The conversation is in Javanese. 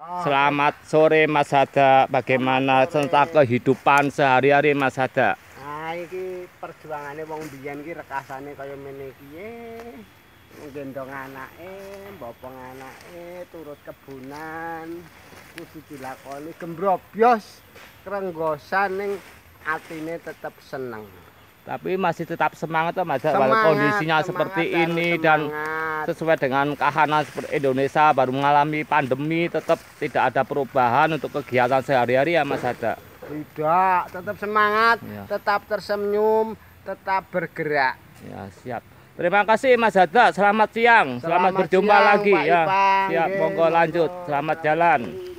Ah. Selamat sore Mas Hada, bagaimana tentang kehidupan sehari-hari Mas Hada? Nah, ini perjuangannya Wong Bian ini rekasannya kayak menikie, menggendong anak eh, bopong anak eh, turut kebunan, kudu dilakoni gembrobios, krenggosan, yang hatinya tetap seneng. Tapi masih tetap semangat Mas kondisinya seperti ini dan sesuai dengan seperti Indonesia baru mengalami pandemi tetap tidak ada perubahan untuk kegiatan sehari-hari ya Mas Ada. Tidak, tetap semangat, ya. tetap tersenyum, tetap bergerak. Ya, siap. Terima kasih Mas Hada, selamat siang. Selamat, selamat berjumpa siang, lagi Pak ya. Ipang. Siap, monggo lanjut. Selamat jalan.